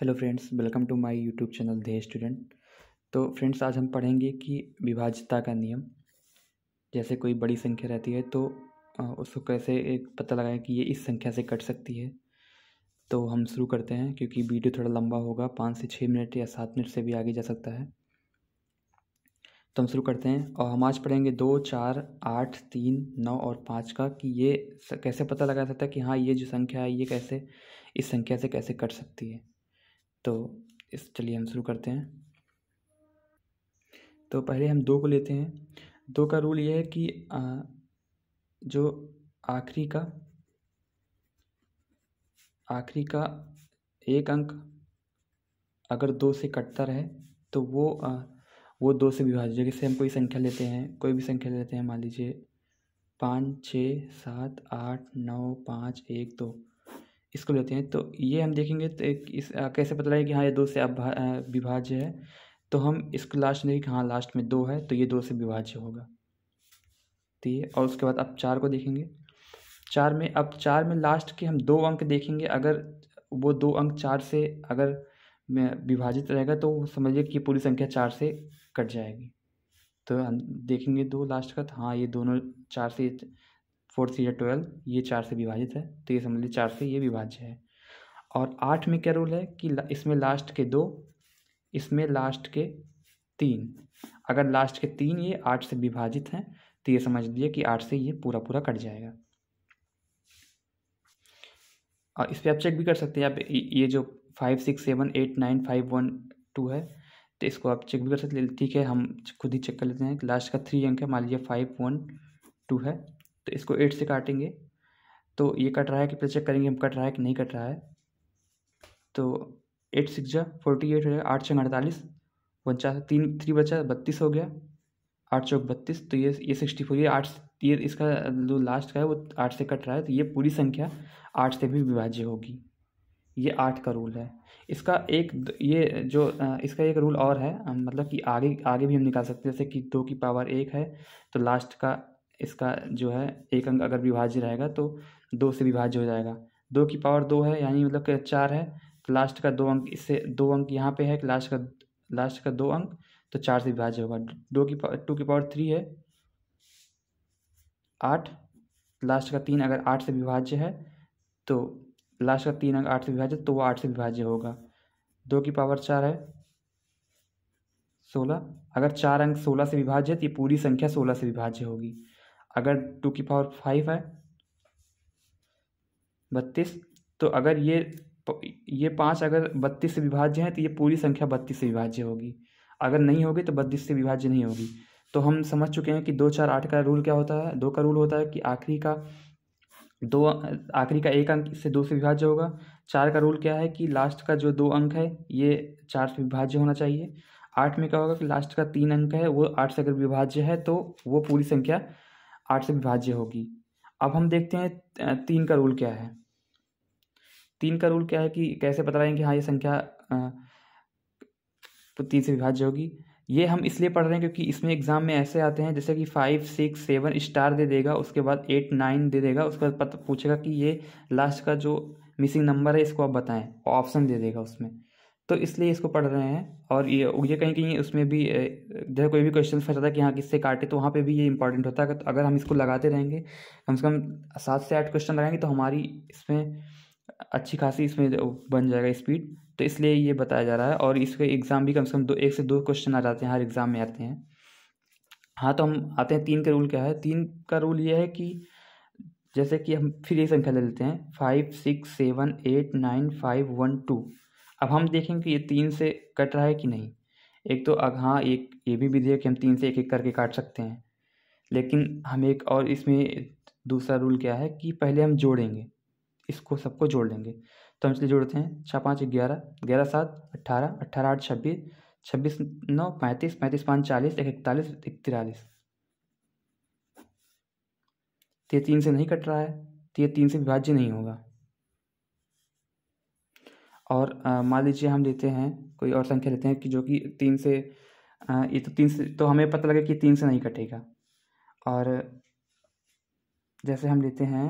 hello friends welcome to my YouTube channel the student तो friends आज हम पढ़ेंगे कि विभाज्यता का नियम जैसे कोई बड़ी संख्या रहती है तो उसको कैसे एक पता लगाएं कि ये इस संख्या से कट सकती है तो हम शुरू करते हैं क्योंकि वीडियो थोड़ा लंबा होगा पाँच से छः मिनट या सात मिनट से भी आगे जा सकता है तो हम शुरू करते हैं और हम आज पढ़ेंगे दो चार आठ तीन नौ और पाँच का कि ये कैसे पता लगा सकता है कि हाँ ये जो संख्या है ये कैसे इस संख्या से कैसे कट सकती है तो इस चलिए हम शुरू करते हैं तो पहले हम दो को लेते हैं दो का रूल ये है कि आ, जो आखिरी का आखिरी का एक अंक अगर दो से कटता रहे तो वो आ, वो दो से विभाजित जैसे हम कोई संख्या लेते हैं कोई भी संख्या लेते हैं मान लीजिए पाँच छः सात आठ नौ पाँच एक दो इसको लेते हैं तो ये हम देखेंगे तो एक इस आ, कैसे पता लगे कि हाँ ये दो से अब विभाज्य है तो हम इसको लास्ट कि हाँ लास्ट में दो है तो ये दो से विभाज्य होगा तो ये और उसके बाद अब चार को देखेंगे चार में अब चार में लास्ट के हम दो अंक देखेंगे अगर वो दो अंक चार से अगर विभाजित रहेगा तो समझिए कि पूरी संख्या चार से कट जाएगी तो हम देखेंगे दो लास्ट का तो हाँ ये दोनों चार से फोर थ्री या ट्वेल्व ये चार से विभाजित है तो ये समझ लीजिए चार से ये विभाज्य है और आठ में क्या रूल है कि इसमें लास्ट के दो इसमें लास्ट के तीन अगर लास्ट के तीन ये आठ से विभाजित हैं तो ये समझ लीजिए कि आठ से ये पूरा पूरा कट जाएगा और इस पर आप चेक भी कर सकते हैं आप ये जो five six seven eight nine five one two है तो इसको आप चेक भी कर सकते हैं ठीक है हम खुद ही चेक कर लेते हैं लास्ट का थ्री अंक है मान लीजिए फाइव वन टू है तो इसको एट से काटेंगे तो ये कट रहा है कि फिर चेक करेंगे हम कट रहा है कि नहीं कट रहा है तो एट सिक्स जा फोर्टी एट हो जाएगा आठ छः अड़तालीस पचास तीन थ्री बचा बत्तीस हो गया आठ चौक बत्तीस तो ये ये सिक्सटी फोर ये आठ ये इसका जो लास्ट का है वो आठ से कट रहा है तो ये पूरी संख्या आठ से भी विभाज्य होगी ये आठ का रूल है इसका एक ये जो इसका एक रूल और है मतलब कि आगे आगे भी हम निकाल सकते हैं जैसे कि दो की पावर एक है तो लास्ट का इसका जो है एक अंक अगर विभाज्य रहेगा तो दो से विभाज्य हो जाएगा दो की पावर दो है यानी मतलब कि चार है तो लास्ट का दो अंक इससे दो अंक यहाँ पे है कि लास्ट का लास्ट का दो अंक तो चार से विभाज्य होगा दो की पावर टू की पावर थ्री है आठ लास्ट का तीन अगर आठ से विभाज्य है तो लास्ट का तीन अंक आठ से विभाज्य तो वो आठ से विभाज्य होगा दो की पावर चार है सोलह अगर चार अंक सोलह से विभाज्य है तो ये पूरी संख्या सोलह से विभाज्य होगी अगर टू की पावर फाइव है बत्तीस तो अगर ये ये पाँच अगर बत्तीस से विभाज्य है तो ये पूरी संख्या बत्तीस से विभाज्य होगी अगर नहीं होगी तो बत्तीस से विभाज्य नहीं होगी तो हम समझ चुके हैं कि दो चार आठ का रूल क्या होता है दो का रूल होता है कि आखिरी का दो आखिरी का एक अंक से दो से विभाज्य होगा चार का रूल क्या है कि लास्ट का जो दो अंक है ये चार से विभाज्य होना चाहिए आठ में क्या होगा कि लास्ट का तीन अंक है वो आठ से अगर विभाज्य है तो वो पूरी संख्या आठ से विभाज्य होगी अब हम देखते हैं तीन का रूल क्या है तीन का रूल क्या है कि कैसे पता लगाएंगे हाँ ये संख्या तो तीन से विभाज्य होगी ये हम इसलिए पढ़ रहे हैं क्योंकि इसमें एग्जाम में ऐसे आते हैं जैसे कि फाइव सिक्स सेवन स्टार दे देगा उसके बाद एट नाइन दे देगा उसके बाद पता पूछेगा कि ये लास्ट का जो मिसिंग नंबर है इसको आप बताएं ऑप्शन दे देगा उसमें तो इसलिए इसको पढ़ रहे हैं और ये ये कहीं कहीं उसमें भी जैसे कोई भी क्वेश्चन फंसा था कि हाँ किससे काटे तो वहाँ पे भी ये इंपॉर्टेंट होता है तो अगर हम इसको लगाते रहेंगे कम से कम सात से आठ क्वेश्चन लगाएंगे तो हमारी इसमें अच्छी खासी इसमें बन जाएगा स्पीड तो इसलिए ये बताया जा रहा है और इसके एग्ज़ाम भी कम से कम दो एक से दो क्वेश्चन आ जाते हैं हर एग्ज़ाम में आते हैं हाँ तो हम आते हैं तीन का रूल क्या है तीन का रूल ये है कि जैसे कि हम फिर ये संख्या ले लेते हैं five six seven eight nine five one two अब हम देखेंगे कि ये तीन से कट रहा है कि नहीं एक तो अग हाँ एक ये भी विधेयक हम तीन से एक एक करके काट सकते हैं लेकिन हम एक और इसमें दूसरा रूल क्या है कि पहले हम जोड़ेंगे इसको सबको जोड़ लेंगे तो हम इसलिए जोड़ते हैं छः पाँच ग्यारह ग्यारह सात अट्ठारह अट्ठारह आठ छब्बीस छब्बीस नौ पैंतीस पैंतीस पाँच चालीस एक इकतालीस एक तिरालीस तो ये तीन से नहीं कट रहा है तो ये तीन से विभाज्य नहीं होगा और मान लीजिए हम लेते हैं कोई और संख्या लेते हैं कि जो कि तीन से ये तो तीन से तो हमें पता लगा कि तीन से नहीं कटेगा और जैसे हम लेते हैं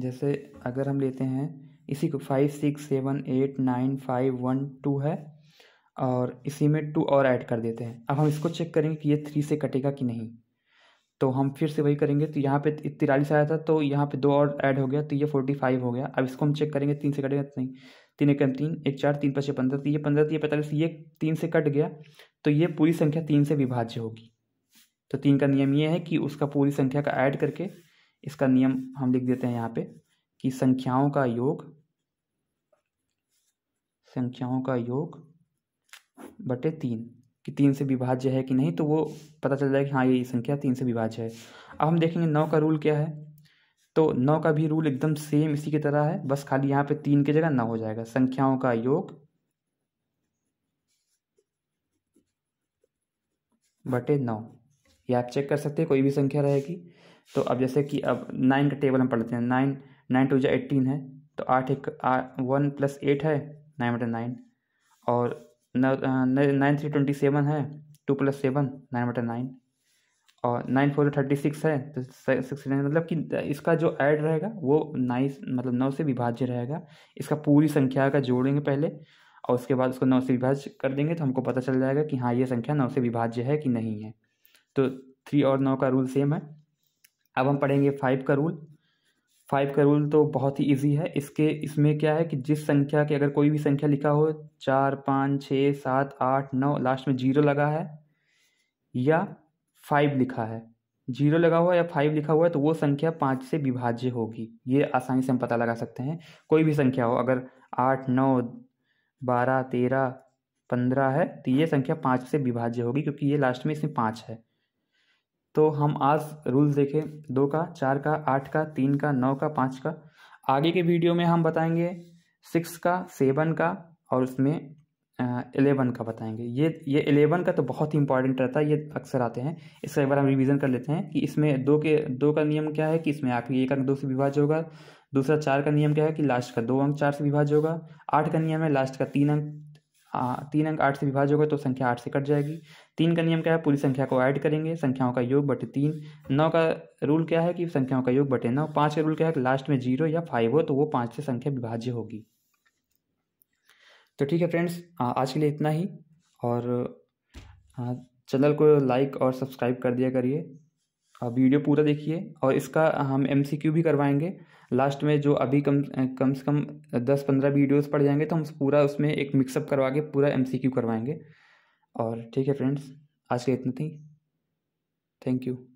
जैसे अगर हम लेते हैं इसी को five six seven eight nine five one two है और इसी में टू और ऐड कर देते हैं अब हम इसको चेक करेंगे कि ये थ्री से कटेगा कि नहीं तो हम फिर से वही करेंगे तो यहाँ पे तिरालीस आया था तो यहाँ पे दो और ऐड हो गया तो ये फोर्टी फाइव हो गया अब इसको हम चेक करेंगे तीन से कटेगा तो नहीं तीन एक तीन एक चार तीन छः पंद्रह तो ये पंद्रह ये पैंतालीस ये तीन से कट गया तो ये पूरी संख्या तीन से विभाज्य होगी तो तीन का नियम ये है कि उसका पूरी संख्या का ऐड करके इसका नियम हम लिख देते हैं यहाँ पे कि संख्याओं का योग संख्याओं का योग बटे तीन कि तीन से विभाज्य है कि नहीं तो वो पता चल जाएगा कि हाँ ये संख्या तीन से विभाज्य है अब हम देखेंगे नौ का रूल क्या है तो नौ का भी रूल एकदम सेम इसी की तरह है बस खाली यहाँ पे तीन की जगह नौ हो जाएगा संख्याओं का योग बटे नौ ये आप चेक कर सकते हैं कोई भी संख्या रहेगी तो अब जैसे कि अब नाइन का टेबल हम पढ़ लेते हैं नाइन नाइन टू जो एट्टीन है तो आठ एक वन प्लस एट है नाइन बटे नाइन और नाइन थ्री ट्वेंटी सेवन है टू प्लस सेवन नाइन बटा नाइन और नाइन फोर थर्टी सिक्स है तो सिक्सटी नाइन मतलब कि इसका जो ऐड रहेगा वो नाइन मतलब नौ से विभाज्य रहेगा इसका पूरी संख्या का जोड़ेंगे पहले और उसके बाद उसको नौ से विभाज्य कर देंगे तो हमको पता चल जाएगा कि हाँ ये संख्या नौ से विभाज्य है कि नहीं है तो थ्री और नौ का रूल सेम है अब हम पढ़ेंगे फाइव का रूल फाइव का रूल तो बहुत ही इजी है इसके इसमें क्या है कि जिस संख्या के अगर कोई भी संख्या लिखा हो चार पाँच छः सात आठ नौ लास्ट में जीरो लगा है या फाइव लिखा है जीरो लगा हुआ है या फाइव लिखा हुआ है तो वो संख्या पाँच से विभाज्य होगी ये आसानी से हम पता लगा सकते हैं कोई भी संख्या हो अगर आठ नौ बारह तेरह पंद्रह है तो ये संख्या पाँच से विभाज्य होगी क्योंकि ये लास्ट में इसमें पाँच है तो हम आज रूल्स देखें दो का चार का आठ का तीन का नौ का पाँच का आगे के वीडियो में हम बताएंगे सिक्स का सेवन का और उसमें एलेवन का बताएंगे ये ये एलेवन का तो बहुत ही इंपॉर्टेंट रहता है ये अक्सर आते हैं इसका एक बार हम रिवीजन कर लेते हैं कि इसमें दो के दो का नियम क्या है कि इसमें आखिरी एक अंक दो से विभाज्य होगा दूसरा चार का नियम क्या है कि लास्ट का दो अंक चार से विभाज्य होगा आठ का नियम है लास्ट का तीन अंक हाँ, तीन अंक आठ से विभाज होगा तो संख्या आठ से कट जाएगी तीन का नियम क्या है पूरी संख्या को ऐड करेंगे संख्याओं का योग बटे तीन नौ का रूल क्या है कि संख्याओं का योग बटे नौ पाँच का रूल क्या है लास्ट में जीरो या फाइव हो तो वो पाँच से संख्या विभाज्य होगी तो ठीक है फ्रेंड्स आज के लिए इतना ही और चैनल को लाइक और सब्सक्राइब कर दिया करिए और वीडियो पूरा देखिए और इसका हम एम भी करवाएंगे लास्ट में जो अभी कम कम से कम दस पंद्रह वीडियोस पड़ जाएंगे तो हम पूरा उसमें एक मिक्सअप करवा के पूरा एम करवाएंगे और ठीक है फ्रेंड्स आज के इतना थी थैंक यू